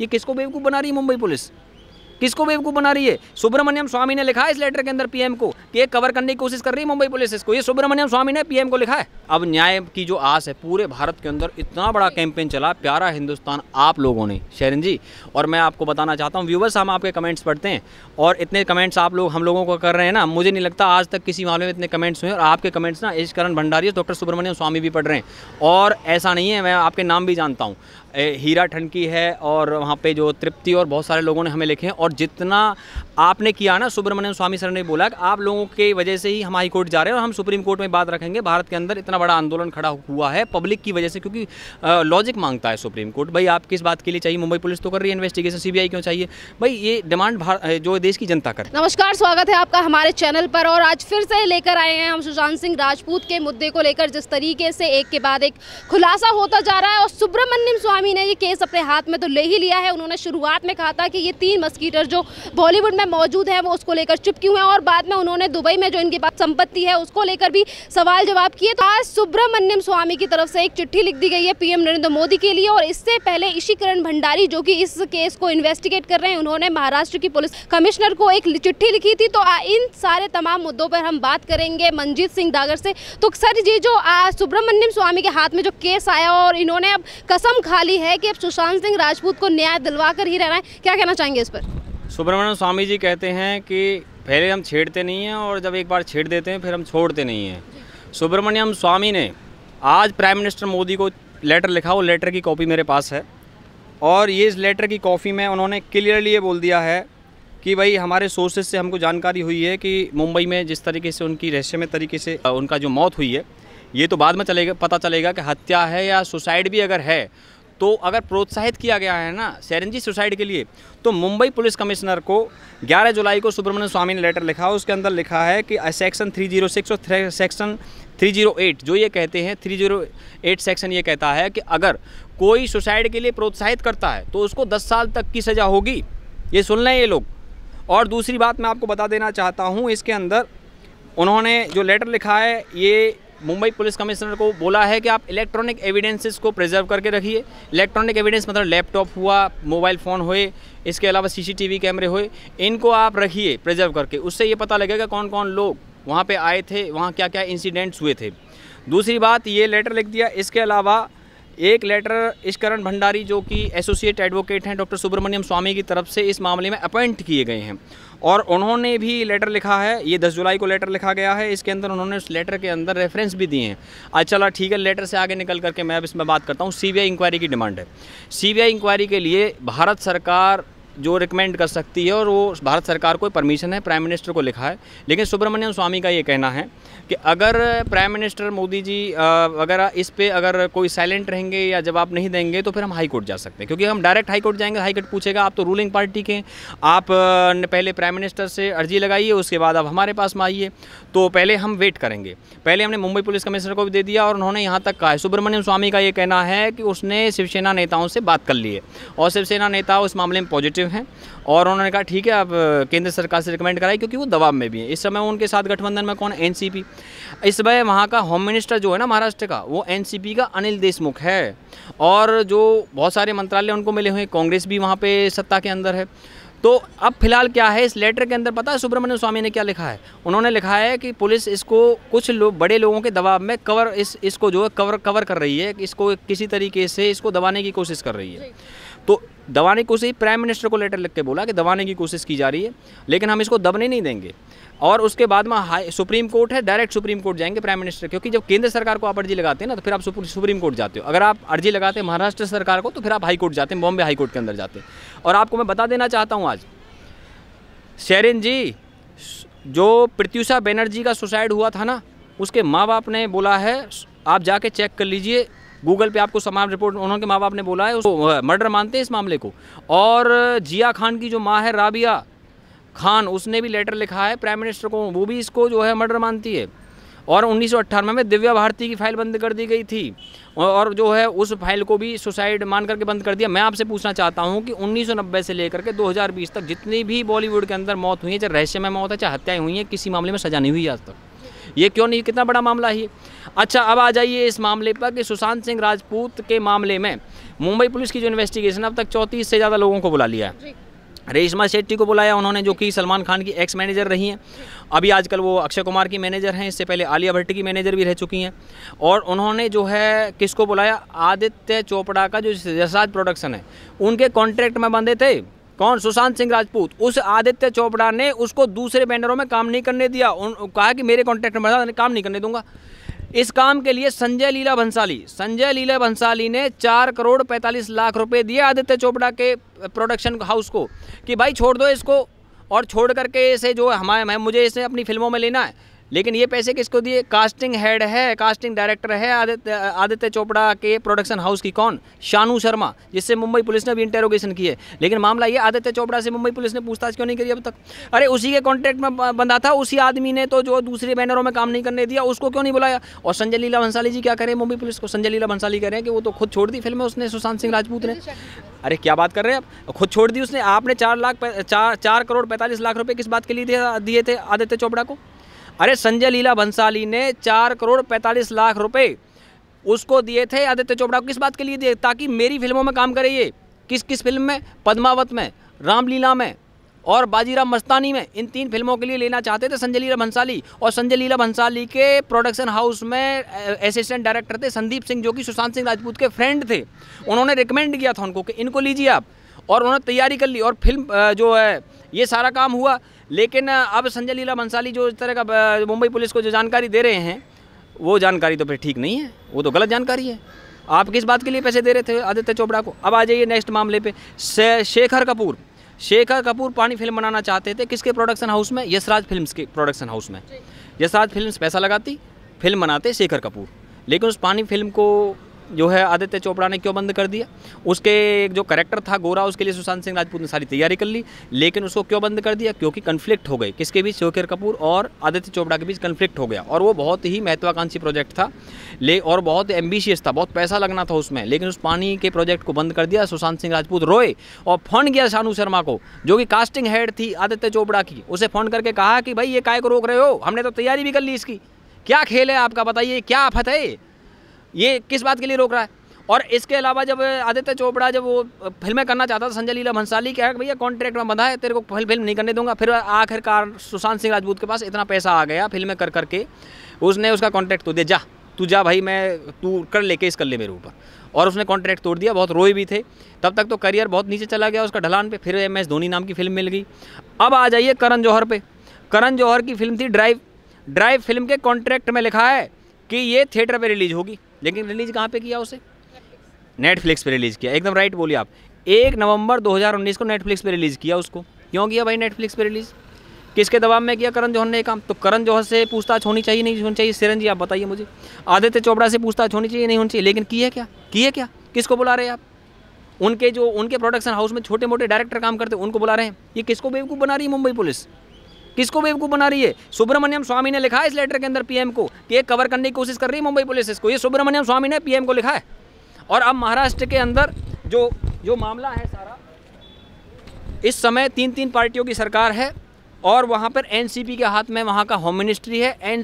ये किसको बेवकूफ़ बना रही है मुंबई पुलिस किसको बेवकूफ़ बना रही है सुब्रमण्यम स्वामी ने लिखा है इस लेटर के अंदर पीएम को कि ये कवर करने की कोशिश कर रही है मुंबई पुलिस इसको ये सुब्रमण्यम स्वामी ने पीएम को लिखा है अब न्याय की जो आस है पूरे भारत के अंदर इतना बड़ा कैंपेन चला प्यारा हिंदुस्तान आप लोगों ने शैरन जी और मैं आपको बताना चाहता हूँ व्यूवर्स हम आपके कमेंट्स पढ़ते हैं और इतने कमेंट्स आप लोग हम लोगों को कर रहे हैं ना मुझे नहीं लगता आज तक किसी मामले में इतने कमेंट्स हुए और आपके कमेंट्स ना इस करण भंडारी डॉक्टर सुब्रमण्यम स्वामी भी पढ़ रहे हैं और ऐसा नहीं है मैं आपके नाम भी जानता हूँ हीरा ठंडकी है और वहाँ पे जो तृप्ति और बहुत सारे लोगों ने हमें लिखे हैं और जितना आपने किया ना सुब्रमण्यम स्वामी सर ने बोला कि आप लोगों की वजह से ही हम हाई कोर्ट जा रहे हैं और हम सुप्रीम कोर्ट में बात रखेंगे भारत के अंदर इतना बड़ा आंदोलन खड़ा हुआ है पब्लिक की वजह से क्योंकि लॉजिक मांगता है सुप्रीम कोर्ट भाई आप किस बात के लिए चाहिए मुंबई पुलिस तो कर रही है इन्वेस्टिगेशन सी क्यों चाहिए भाई ये डिमांड जो देश की जनता कर नमस्कार स्वागत है आपका हमारे चैनल पर और आज फिर से लेकर आए हैं हम सुशांत सिंह राजपूत के मुद्दे को लेकर जिस तरीके से एक के बाद एक खुलासा होता जा रहा है और सुब्रमण्यम स्वामी आर्मी ने ये केस अपने हाथ में तो ले ही लिया है उन्होंने शुरुआत में कहा था कि ये तीन मस्कीटर जो बॉलीवुड में मौजूद है वो उसको लेकर चुप क्यों हैं और बाद में उन्होंने दुबई में जो इनके पास संपत्ति है उसको लेकर भी सवाल जवाब किए तो आज सुब्रमण्यम स्वामी की तरफ से एक चिट्ठी लिख दी गई है पीएम नरेंद्र मोदी के लिए और इससे पहले इशिकरण भंडारी जो कि इस केस को इन्वेस्टिगेट कर रहे हैं उन्होंने महाराष्ट्र की पुलिस कमिश्नर को एक चिट्ठी लिखी थी तो इन सारे तमाम मुद्दों पर हम बात करेंगे मंजीत सिंह डागर से तो सर जी जो सुब्रमण्यम स्वामी के हाथ में जो केस आया और इन्होंने अब कसम खा वाली है कि अब सुशांत सिंह राजपूत को न्याय दिलवा कर ही रहना है क्या कहना चाहेंगे इस पर सुब्रमण्यम स्वामी जी कहते हैं कि पहले हम छेड़ते नहीं हैं और जब एक बार छेड़ देते हैं फिर हम छोड़ते नहीं हैं सुब्रमण्यम स्वामी ने आज प्राइम मिनिस्टर मोदी को लेटर लिखा वो लेटर की कॉपी मेरे पास है और ये इस लेटर की कॉपी में उन्होंने क्लियरली ये बोल दिया है कि भाई हमारे सोर्सेज से हमको जानकारी हुई है कि मुंबई में जिस तरीके से उनकी रहस्यमय तरीके से उनका जो मौत हुई है ये तो बाद में चलेगा पता चलेगा कि हत्या है या सुसाइड भी अगर है तो अगर प्रोत्साहित किया गया है ना सैरंजी सुसाइड के लिए तो मुंबई पुलिस कमिश्नर को 11 जुलाई को सुब्रमण्यम स्वामी ने लेटर लिखा उसके अंदर लिखा है कि सेक्शन 306 और सेक्शन 308 जो ये कहते हैं 308 सेक्शन ये कहता है कि अगर कोई सुसाइड के लिए प्रोत्साहित करता है तो उसको 10 साल तक की सज़ा होगी ये सुन लें ये लोग और दूसरी बात मैं आपको बता देना चाहता हूँ इसके अंदर उन्होंने जो लेटर लिखा है ये मुंबई पुलिस कमिश्नर को बोला है कि आप इलेक्ट्रॉनिक एविडेंसेस को प्रिजर्व करके रखिए इलेक्ट्रॉनिक एविडेंस मतलब लैपटॉप हुआ मोबाइल फ़ोन हुए इसके अलावा सीसीटीवी कैमरे हुए इनको आप रखिए प्रिजर्व करके उससे ये पता लगेगा कौन कौन लोग वहाँ पर आए थे वहाँ क्या क्या इंसिडेंट्स हुए थे दूसरी बात ये लेटर लिख दिया इसके अलावा एक लेटर इस भंडारी जो कि एसोसिएट एडवोकेट हैं डॉक्टर सुब्रमण्यम स्वामी की तरफ से इस मामले में अपॉइंट किए गए हैं और उन्होंने भी लेटर लिखा है ये 10 जुलाई को लेटर लिखा गया है इसके अंदर उन्होंने उस लेटर के अंदर रेफरेंस भी दिए हैं अच्छा चला ठीक है लेटर से आगे निकल करके मैं अब इसमें बात करता हूँ सी इंक्वायरी की डिमांड है सी इंक्वायरी के लिए भारत सरकार जो रिकमेंड कर सकती है और वो भारत सरकार को परमिशन है प्राइम मिनिस्टर को लिखा है लेकिन सुब्रमण्यम स्वामी का ये कहना है कि अगर प्राइम मिनिस्टर मोदी जी अगर इस पर अगर कोई साइलेंट रहेंगे या जवाब नहीं देंगे तो फिर हम हाई कोर्ट जा सकते हैं क्योंकि हम डायरेक्ट हाई कोर्ट जाएंगे हाई कोर्ट पूछेगा आप तो रूलिंग पार्टी के आप पहले प्राइम मिनिस्टर से अर्जी लगाइए उसके बाद आप हमारे पास में आइए तो पहले हम वेट करेंगे पहले हमने मुंबई पुलिस कमिश्नर को भी दे दिया और उन्होंने यहाँ तक कहा है सुब्रमण्यम स्वामी का ये कहना है कि उसने शिवसेना नेताओं से बात कर ली है और शिवसेना नेता उस मामले में पॉजिटिव सचिव हैं और उन्होंने कहा ठीक है आप केंद्र सरकार से रिकमेंड कराए क्योंकि वो दबाव में भी हैं इस समय उनके साथ गठबंधन में कौन एन इस समय वहाँ का होम मिनिस्टर जो है ना महाराष्ट्र का वो एन का अनिल देशमुख है और जो बहुत सारे मंत्रालय उनको मिले हुए हैं कांग्रेस भी वहाँ पर सत्ता के अंदर है तो अब फिलहाल क्या है इस लेटर के अंदर पता है सुब्रमण्यम स्वामी ने क्या लिखा है उन्होंने लिखा है कि पुलिस इसको कुछ लोग बड़े लोगों के दबाव में कवर इस इसको जो है कवर कवर कर रही है इसको किसी तरीके से इसको दबाने की कोशिश कर रही है तो दबाने की कोशिश प्राइम मिनिस्टर को लेटर लिख के बोला कि दबाने की कोशिश की जा रही है लेकिन हम इसको दबने नहीं देंगे और उसके बाद में हाई सुप्रीम कोर्ट है डायरेक्ट सुप्रीम कोर्ट जाएंगे प्राइम मिनिस्टर क्योंकि जब केंद्र सरकार को आप अर्जी लगाते हैं ना तो फिर आप सुप्रीम कोर्ट जाते हो अगर आप अर्जी लगाते हैं महाराष्ट्र सरकार को तो फिर आप हाई कोर्ट जाते हैं बॉम्बे हाई कोर्ट के अंदर जाते हैं और आपको मैं बता देना चाहता हूँ आज शेरिन जी जो प्रत्युषा बैनर्जी का सुसाइड हुआ था ना उसके माँ बाप ने बोला है आप जाके चेक कर लीजिए गूगल पे आपको समान रिपोर्ट उन्होंने माँ बाप ने बोला है उसको मर्डर मानते हैं इस मामले को और जिया खान की जो माँ है राबिया खान उसने भी लेटर लिखा है प्राइम मिनिस्टर को वो भी इसको जो है मर्डर मानती है और उन्नीस में दिव्या भारती की फाइल बंद कर दी गई थी और जो है उस फाइल को भी सुसाइड मान करके बंद कर दिया मैं आपसे पूछना चाहता हूँ कि 1990 से लेकर के 2020 तक जितनी भी बॉलीवुड के अंदर मौत हुई है चाहे रहस्यमय मौत है चाहे हत्याएं हुई हैं किसी मामले में सजा नहीं हुई आज तक ये क्यों नहीं कितना बड़ा मामला है अच्छा अब आ जाइए इस मामले पर कि सुशांत सिंह राजपूत के मामले में मुंबई पुलिस की जो इन्वेस्टिगेशन अब तक चौंतीस से ज़्यादा लोगों को बुला लिया है रेशमा शेट्टी को बुलाया उन्होंने जो कि सलमान खान की एक्स मैनेजर रही हैं अभी आजकल वो अक्षय कुमार की मैनेजर हैं इससे पहले आलिया भट्ट की मैनेजर भी रह चुकी हैं और उन्होंने जो है किसको बुलाया आदित्य चोपड़ा का जो जसाज प्रोडक्शन है उनके कॉन्ट्रैक्ट में बंधे थे कौन सुशांत सिंह राजपूत उस आदित्य चोपड़ा ने उसको दूसरे बैनरों में काम नहीं करने दिया उन कहा कि मेरे कॉन्ट्रैक्ट में काम नहीं करने दूंगा इस काम के लिए संजय लीला भंसाली संजय लीला भंसाली ने चार करोड़ पैंतालीस लाख रुपए दिए आदित्य चोपड़ा के प्रोडक्शन हाउस को कि भाई छोड़ दो इसको और छोड़ करके इसे जो हमारे मुझे इसे अपनी फिल्मों में लेना है लेकिन ये पैसे किसको दिए कास्टिंग हेड है कास्टिंग डायरेक्टर है आदित्य आदित्य चोपड़ा के प्रोडक्शन हाउस की कौन शानू शर्मा जिससे मुंबई पुलिस ने भी इंटेरोगेशन की है लेकिन मामला ये आदित्य चोपड़ा से मुंबई पुलिस ने पूछताछ क्यों नहीं करी अब तक अरे उसी के कॉन्ट्रैक्ट में बंधा था उसी आदमी ने तो जो दूसरे बैनरों में काम नहीं करने दिया उसको क्यों नहीं बुलाया और संजय लीला भंसाली जी क्या करें मुंबई पुलिस को संजय लीला भंसाली कह रहे हैं कि वो तो खुद छोड़ दी फिल्म उसने सुशांत सिंह राजपूत ने अरे क्या बात कर रहे हैं आप खुद छोड़ दी उसने आपने चार लाख चार चार करोड़ पैंतालीस लाख रुपये किस बात के लिए दिए थे आदित्य चोपड़ा को अरे संजय लीला भंसाली ने चार करोड़ पैंतालीस लाख रुपये उसको दिए थे आदित्य चोपड़ा को किस बात के लिए दिए ताकि मेरी फिल्मों में काम करे ये किस किस फिल्म में पद्मावत में रामलीला में और बाजीराम मस्तानी में इन तीन फिल्मों के लिए लेना चाहते थे संजय लीला भंसाली और संजय लीला भंसाली के प्रोडक्शन हाउस में असिस्टेंट डायरेक्टर थे संदीप सिंह जो कि सुशांत सिंह राजपूत के फ्रेंड थे उन्होंने रिकमेंड किया था उनको कि इनको लीजिए आप और उन्होंने तैयारी कर ली और फिल्म जो है ये सारा काम हुआ लेकिन अब संजय लीला मंसाली जो इस तरह का मुंबई पुलिस को जो जानकारी दे रहे हैं वो जानकारी तो फिर ठीक नहीं है वो तो गलत जानकारी है आप किस बात के लिए पैसे दे रहे थे आदित्य चोपड़ा को अब आ जाइए नेक्स्ट मामले पे शेखर कपूर शेखर कपूर पानी फिल्म बनाना चाहते थे किसके प्रोडक्शन हाउस में यशराज फिल्म्स के प्रोडक्शन हाउस में यशराज फिल्म्स पैसा लगाती फिल्म बनाते शेखर कपूर लेकिन उस पानी फिल्म को जो है आदित्य चोपड़ा ने क्यों बंद कर दिया उसके जो करेक्टर था गोरा उसके लिए सुशांत सिंह राजपूत ने सारी तैयारी कर ली लेकिन उसको क्यों बंद कर दिया क्योंकि कन्फ्लिक्ट हो गई किसके बीच शोकर कपूर और आदित्य चोपड़ा के बीच कन्फ्लिक्ट हो गया और वो बहुत ही महत्वाकांक्षी प्रोजेक्ट था ले और बहुत एम्बिशियस था बहुत पैसा लगना था उसमें लेकिन उस पानी के प्रोजेक्ट को बंद कर दिया सुशांत सिंह राजपूत रोए और फोन किया शानू शर्मा को जो कि कास्टिंग हेड थी आदित्य चोपड़ा की उसे फ़ोन करके कहा कि भाई ये काय को रोक रहे हो हमने तो तैयारी भी कर ली इसकी क्या खेल है आपका बताइए क्या आफत है ये किस बात के लिए रोक रहा है और इसके अलावा जब आदित्य चोपड़ा जब वो फिल्में करना चाहता था संजय लीला भंसाली क्या है भैया कॉन्ट्रैक्ट में बंधा है तेरे को फिल्म नहीं करने दूंगा फिर आखिरकार सुशांत सिंह राजपूत के पास इतना पैसा आ गया फिल्में कर करके उसने उसका कॉन्ट्रैक्ट तो दे जा तू जा भाई मैं तू कर ले केस कर ले मेरे ऊपर और उसने कॉन्ट्रैक्ट तोड़ दिया बहुत रोए भी थे तब तक तो करियर बहुत नीचे चला गया उसका ढलान पे फिर एम एस धोनी नाम की फिल्म मिल गई अब आ जाइए करण जौहर पे करण जौहर की फिल्म थी ड्राइव ड्राइव फिल्म के कॉन्ट्रैक्ट में लिखा है कि ये थिएटर पे रिलीज होगी लेकिन रिलीज कहाँ पे किया उसे नेटफ्लिक्स पे रिलीज़ किया एकदम राइट बोलिए आप एक नवंबर 2019 को नेटफ्लिक्स पे रिलीज़ किया उसको क्यों किया भाई नेटफ्लिक्स पे रिलीज़ किसके दबाव में किया करण जौहर ने काम तो करण जौहर से पूछताछ होनी चाहिए नहीं होनी चाहिए सिरन जी आप बताइए मुझे आदित्य चोपड़ा से पूछताछ होनी चाहिए नहीं होनी चाहिए लेकिन की है क्या की है क्या किसको बुला रहे हैं आप उनके जो उनके प्रोडक्शन हाउस में छोटे मोटे डायरेक्टर काम करते उनको बुला रहे हैं ये किसको बेवकूफ़ बना रही है मुंबई पुलिस किसको बेवकूफ़ बना रही है सुब्रमण्यम स्वामी ने लिखा है इस लेटर के अंदर पीएम को कि एक कवर करने की कोशिश कर रही है मुंबई पुलिस इसको ये सुब्रमण्यम स्वामी ने पीएम को लिखा है और अब महाराष्ट्र के अंदर जो जो मामला है सारा इस समय तीन तीन पार्टियों की सरकार है और वहाँ पर एन के हाथ में वहाँ का होम मिनिस्ट्री है एन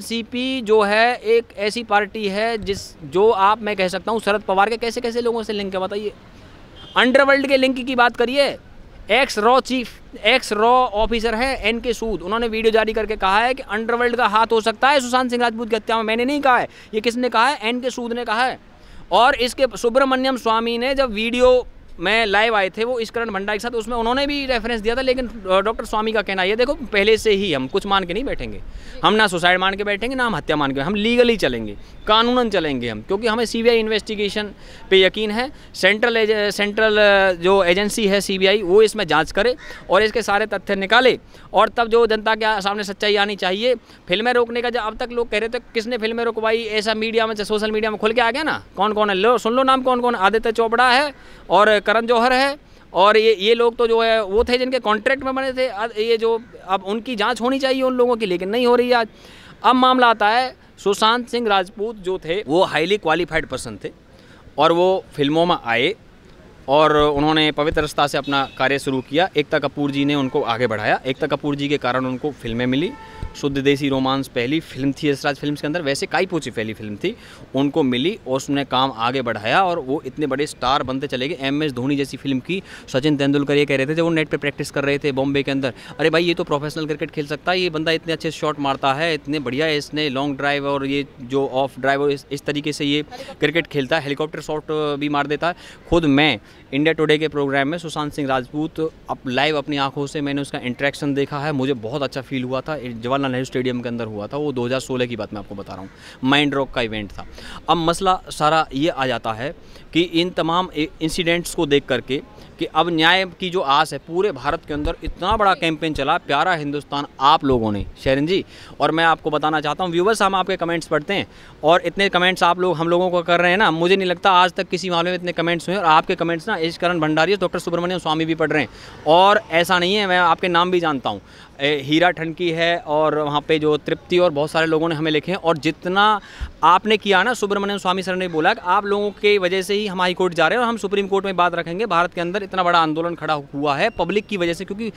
जो है एक ऐसी पार्टी है जिस जो आप मैं कह सकता हूँ शरद पवार के कैसे कैसे लोगों से लिंक है बताइए अंडरवर्ल्ड के लिंक की बात करिए x raw chief x raw officer है एन के सूद उन्होंने वीडियो जारी करके कहा है कि अंडरवर्ल्ड का हाथ हो सकता है सुशांत सिंह राजपूत की हत्या में मैंने नहीं कहा है ये किसने कहा है एन के सूद ने कहा है और इसके सुब्रमण्यम स्वामी ने जब वीडियो में लाइव आए थे वो इस करण भंडा के साथ उसमें उन्होंने भी रेफरेंस दिया था लेकिन डॉक्टर स्वामी का कहना ये देखो पहले से ही हम कुछ मान के नहीं बैठेंगे हम ना सुसाइड मान के बैठेंगे ना हम हत्या मान के हम लीगली चलेंगे कानूनन चलेंगे हम क्योंकि हमें सीबीआई इन्वेस्टिगेशन पे यकीन है सेंट्रल सेंट्रल जो एजेंसी है सी वो इसमें जाँच करे और इसके सारे तथ्य निकाले और तब जो जनता के सामने सच्चाई आनी चाहिए फिल्में रोकने का जब अब तक लोग कह रहे थे किसने फिल्में रुकवाई ऐसा मीडिया में सोशल मीडिया में खुल के आ गया ना कौन कौन है लो सुन लो नाम कौन कौन आदित्य चोपड़ा है और करण जौहर है और ये ये लोग तो जो है वो थे जिनके कॉन्ट्रैक्ट में बने थे ये जो अब उनकी जांच होनी चाहिए उन लोगों की लेकिन नहीं हो रही आज अब मामला आता है सुशांत सिंह राजपूत जो थे वो हाईली क्वालिफाइड पर्सन थे और वो फिल्मों में आए और उन्होंने पवित्र रस्ता से अपना कार्य शुरू किया एकता कपूर जी ने उनको आगे बढ़ाया एकता कपूर जी के कारण उनको फिल्में मिली शुद्ध देसी रोमांस पहली फिल्म थी यशराज फिल्म के अंदर वैसे काई पोची पहली फिल्म थी उनको मिली और उसने काम आगे बढ़ाया और वो इतने बड़े स्टार बनते चले गए एम एस धोनी जैसी फिल्म की सचिन तेंदुलकर ये कह रहे थे जब वो नेट पर प्रैक्टिस कर रहे थे बॉम्बे के अंदर अरे भाई ये तो प्रोफेशनल क्रिकेट खेल सकता है ये बंदा इतने अच्छे शॉट मारता है इतने बढ़िया है इसने लॉन्ग ड्राइव और ये जो ऑफ ड्राइव और इस, तरीके से ये क्रिकेट खेलता है हेलीकॉप्टर शॉट भी मार देता है खुद मैं इंडिया टुडे के प्रोग्राम में सुशांत सिंह राजपूत अब लाइव अपनी आंखों से मैंने उसका इंट्रैक्शन देखा है मुझे बहुत अच्छा फील हुआ था जवाहर जवाहरलाल नेहरू स्टेडियम के अंदर हुआ था वो 2016 की बात मैं आपको बता रहा हूँ माइंड रॉक का इवेंट था अब मसला सारा ये आ जाता है कि इन तमाम इंसिडेंट्स को देख करके कि अब न्याय की जो आस है पूरे भारत के अंदर इतना बड़ा कैंपेन चला प्यारा हिंदुस्तान आप लोगों ने शैरन जी और मैं आपको बताना चाहता हूँ व्यूवर्स हम आपके कमेंट्स पढ़ते हैं और इतने कमेंट्स आप लोग हम लोगों को कर रहे हैं ना मुझे नहीं लगता आज तक किसी मामले में इतने कमेंट्स हुए और आपके कमेंट्स ना इस भंडारी डॉक्टर सुब्रमण्यम स्वामी भी पढ़ रहे हैं और ऐसा नहीं है मैं आपके नाम भी जानता हूँ हीरा की है और वहाँ पे जो तृप्ति और बहुत सारे लोगों ने हमें लिखे हैं और जितना आपने किया ना सुब्रमण्यम स्वामी सर ने बोला कि आप लोगों की वजह से ही हम हाई कोर्ट जा रहे हैं और हम सुप्रीम कोर्ट में बात रखेंगे भारत के अंदर इतना बड़ा आंदोलन खड़ा हुआ है पब्लिक की वजह से क्योंकि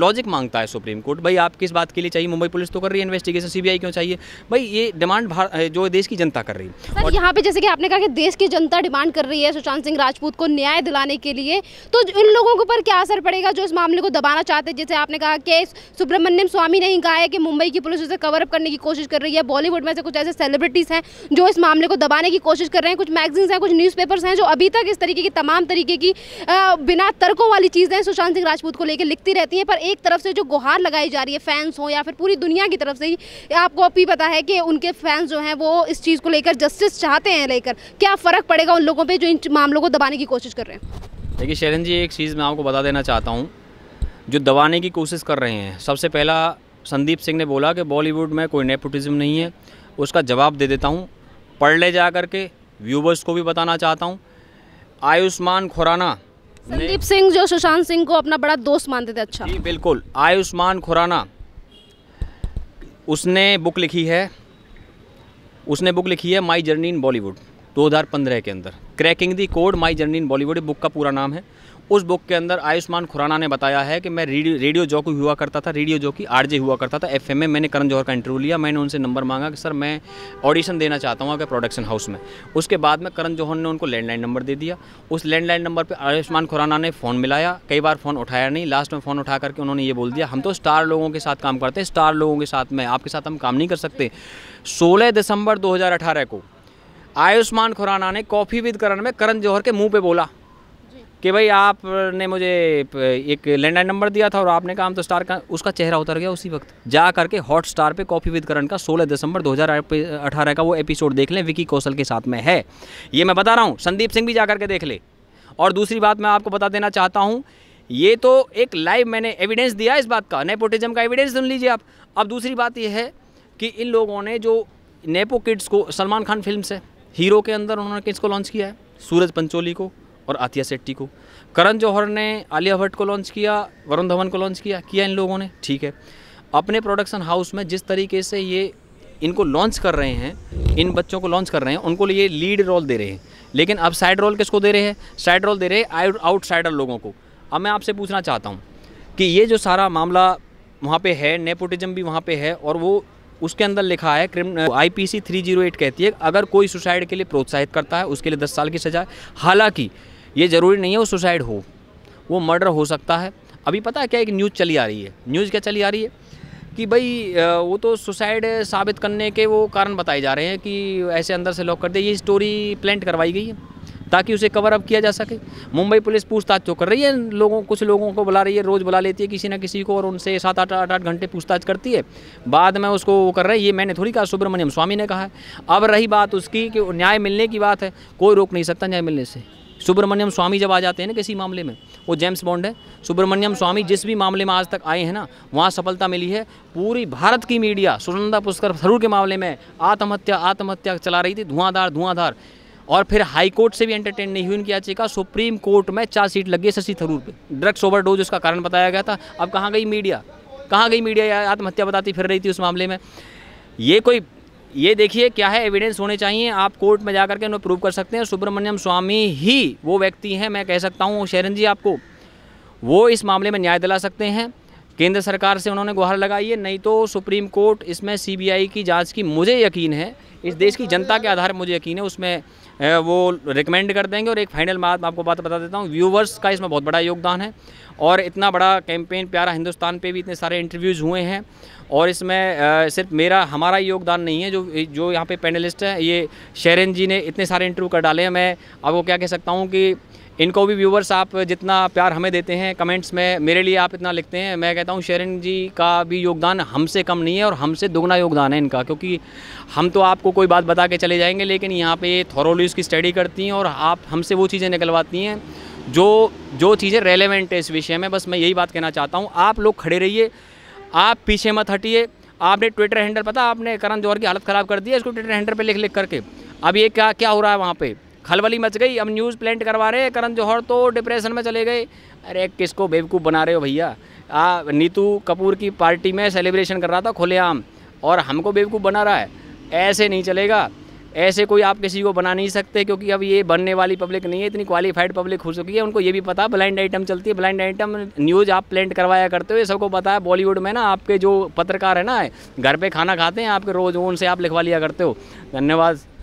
लॉजिक मांगता है सुप्रीम कोर्ट भाई आप किस बात के लिए चाहिए मुंबई पुलिस तो कर रही है इन्वेस्टिगेशन सी क्यों चाहिए भाई ये डिमांड जो देश की जनता कर रही है और यहाँ पर जैसे कि आपने कहा कि देश की जनता डिमांड कर रही है सुशांत सिंह राजपूत को न्याय दिलाने के लिए तो इन लोगों के ऊपर क्या असर पड़ेगा जो इस मामले को दबाना चाहते हैं जैसे आपने कहा कि सुब्रमण्यम स्वामी ने ही कहा है कि मुंबई की पुलिस उसे अप करने की कोशिश कर रही है बॉलीवुड में से कुछ ऐसे सेलिब्रिटीज़ हैं जो इस मामले को दबाने की कोशिश कर रहे हैं कुछ मैगजीन्स हैं कुछ न्यूज़पेपर्स हैं जो अभी तक इस तरीके की तमाम तरीके की बिना तर्कों वाली चीज़ें सुशांत सिंह राजपूत को लेकर लिखती रहती हैं पर एक तरफ से जो गुहार लगाई जा रही है फैंस हों या फिर पूरी दुनिया की तरफ से ही आपको अब पता है कि उनके फैंस जो हैं वो इस चीज़ को लेकर जस्टिस चाहते हैं लेकर क्या फ़र्क पड़ेगा उन लोगों पर जो इन मामलों को दबाने की कोशिश कर रहे हैं देखिए शैलन जी एक चीज़ मैं आपको बता देना चाहता हूँ जो दबाने की कोशिश कर रहे हैं सबसे पहला संदीप सिंह ने बोला कि बॉलीवुड में कोई नेपोटिज्म नहीं है उसका जवाब दे देता हूँ पढ़ ले जा करके व्यूवर्स को भी बताना चाहता हूँ आयुष्मान खुराना संदीप सिंह जो सुशांत सिंह को अपना बड़ा दोस्त मानते थे अच्छा जी बिल्कुल आयुष्मान खुराना उसने बुक लिखी है उसने बुक लिखी है माई जर्नी इन बॉलीवुड 2015 के अंदर cracking the code my journey in Bollywood book का पूरा नाम है उस बुक के अंदर आयुष्मान खुराना ने बताया है कि मैं रेडियो रेडियो जॉकी हुआ करता था रेडियो जॉकी आरजे हुआ करता था एफ में मैंने करण जौहर का इंटरव्यू लिया मैंने उनसे नंबर मांगा कि सर मैं ऑडिशन देना चाहता हूँ आपके प्रोडक्शन हाउस में उसके बाद में करण जौहर ने उनको लैंडलाइन नंबर दे दिया उस लैंडलाइन नंबर पर आयुष्मान खुराना ने फ़ोन मिलाया कई बार फ़ोन उठाया नहीं लास्ट में फ़ोन उठा करके उन्होंने ये बोल दिया हम तो स्टार लोगों के साथ काम करते हैं स्टार लोगों के साथ में आपके साथ हम काम नहीं कर सकते सोलह दिसंबर दो को आयुष्मान खुराना ने कॉफ़ी विद करण में करण जौहर के मुँह पर बोला कि भाई आपने मुझे एक लैंडलाइन नंबर दिया था और आपने कहा तो स्टार का उसका चेहरा उतर गया उसी वक्त जा करके हॉट स्टार पर कॉफ़ी विद करण का 16 दिसंबर 2018 का वो एपिसोड देख लें विकी कौशल के साथ में है ये मैं बता रहा हूँ संदीप सिंह भी जा करके देख ले और दूसरी बात मैं आपको बता देना चाहता हूँ ये तो एक लाइव मैंने एविडेंस दिया इस बात का नेपोटिज्म का एविडेंस सुन लीजिए आप अब दूसरी बात यह है कि इन लोगों ने जो नेपो किड्स को सलमान खान फिल्म से हीरो के अंदर उन्होंने किसको लॉन्च किया है सूरज पंचोली को और आतिया सेट्टी को करण जौहर ने आलिया भट्ट को लॉन्च किया वरुण धवन को लॉन्च किया किया इन लोगों ने ठीक है अपने प्रोडक्शन हाउस में जिस तरीके से ये इनको लॉन्च कर रहे हैं इन बच्चों को लॉन्च कर रहे हैं उनको ये लीड रोल दे रहे हैं लेकिन अब साइड रोल किसको दे रहे हैं साइड रोल दे रहे हैं आउटसाइडर लोगों को अब मैं आपसे पूछना चाहता हूँ कि ये जो सारा मामला वहाँ पे है नेपोटिज्म भी वहाँ पे है और वो उसके अंदर लिखा है क्रिम I P C three zero eight कहती है अगर कोई सुसाइड के लिए प्रोत्साहित करता है उसके लिए दस साल की सजा हालाँकि ये ज़रूरी नहीं है वो सुसाइड हो वो मर्डर हो सकता है अभी पता है क्या एक न्यूज़ चली आ रही है न्यूज़ क्या चली आ रही है कि भाई वो तो सुसाइड साबित करने के वो कारण बताए जा रहे हैं कि ऐसे अंदर से लॉक कर दे ये स्टोरी प्लेंट करवाई गई है ताकि उसे कवर अप किया जा सके मुंबई पुलिस पूछताछ तो कर रही है लोगों कुछ लोगों को बुला रही है रोज़ बुला लेती है किसी ना किसी को और उनसे सात आठ आठ आठ घंटे पूछताछ करती है बाद में उसको वो कर रही है ये मैंने थोड़ी कहा सुब्रमण्यम स्वामी ने कहा है अब रही बात उसकी कि न्याय मिलने की बात है कोई रोक नहीं सकता न्याय मिलने से सुब्रमण्यम स्वामी जब आ जाते हैं ना किसी मामले में वो जेम्स बॉन्ड है सुब्रमण्यम स्वामी जिस भी मामले में आज तक आए हैं ना वहाँ सफलता मिली है पूरी भारत की मीडिया सुनंदा पुष्कर थरूर के मामले में आत्महत्या आत्महत्या चला रही थी धुआंधार धुआंधार और फिर हाई कोर्ट से भी एंटरटेन नहीं हुई उनकी याचिका सुप्रीम कोर्ट में चार सीट लगी शशि थरूर पर ड्रग्स ओवर डोज उसका कारण बताया गया था अब कहाँ गई मीडिया कहाँ गई मीडिया आत्महत्या बताती फिर रही थी उस मामले में ये कोई ये देखिए क्या है एविडेंस होने चाहिए आप कोर्ट में जाकर के उन्हें प्रूव कर सकते हैं सुब्रमण्यम स्वामी ही वो व्यक्ति हैं मैं कह सकता हूँ शैरन जी आपको वो इस मामले में न्याय दिला सकते हैं केंद्र सरकार से उन्होंने गुहार लगाई है नहीं तो सुप्रीम कोर्ट इसमें सीबीआई की जांच की मुझे यकीन है इस देश की जनता के आधार मुझे यकीन है उसमें वो रिकमेंड कर देंगे और एक फाइनल बात आपको बात बता देता हूँ व्यूवर्स का इसमें बहुत बड़ा योगदान है और इतना बड़ा कैंपेन प्यारा हिंदुस्तान पे भी इतने सारे इंटरव्यूज़ हुए हैं और इसमें सिर्फ मेरा हमारा योगदान नहीं है जो जो यहाँ पे पैनलिस्ट हैं ये शेरन जी ने इतने सारे इंटरव्यू कर डाले हैं मैं आपको क्या कह सकता हूँ कि इनको भी व्यूवर्स आप जितना प्यार हमें देते हैं कमेंट्स में मेरे लिए आप इतना लिखते हैं मैं कहता हूँ शेरन जी का भी योगदान हमसे कम नहीं है और हमसे दोगुना योगदान है इनका क्योंकि हम तो आपको कोई बात बता के चले जाएंगे लेकिन यहाँ पे थॉरोली उसकी स्टडी करती हैं और आप हमसे वो चीज़ें निकलवाती हैं जो जो चीज़ें रेलिवेंट है इस विषय में बस मैं यही बात कहना चाहता हूँ आप लोग खड़े रहिए आप पीछे मत हटिए आपने ट्विटर हैंडल पता आपने करण जौहर की हालत ख़राब कर दी है इसको ट्विटर हैंडल पर लिख लिख करके अब ये क्या क्या हो रहा है वहाँ पर खलबली मच गई अब न्यूज़ प्लेंट करवा रहे हैं करण जौहर तो डिप्रेशन में चले गए अरे किसको बेवकूफ़ बना रहे हो भैया आ नीतू कपूर की पार्टी में सेलिब्रेशन कर रहा था खुलेआम और हमको बेवकूफ़ बना रहा है ऐसे नहीं चलेगा ऐसे कोई आप किसी को बना नहीं सकते क्योंकि अब ये बनने वाली पब्लिक नहीं है इतनी क्वालिफाइड पब्लिक हो चुकी है उनको ये भी पता ब्लाइंड आइटम चलती है ब्लाइंड आइटम न्यूज़ आप प्लेंट करवाया करते हो ये सबको पता है बॉलीवुड में ना आपके जो पत्रकार है ना घर पे खाना खाते हैं आपके रोज़ उनसे आप लिखवा लिया करते हो धन्यवाद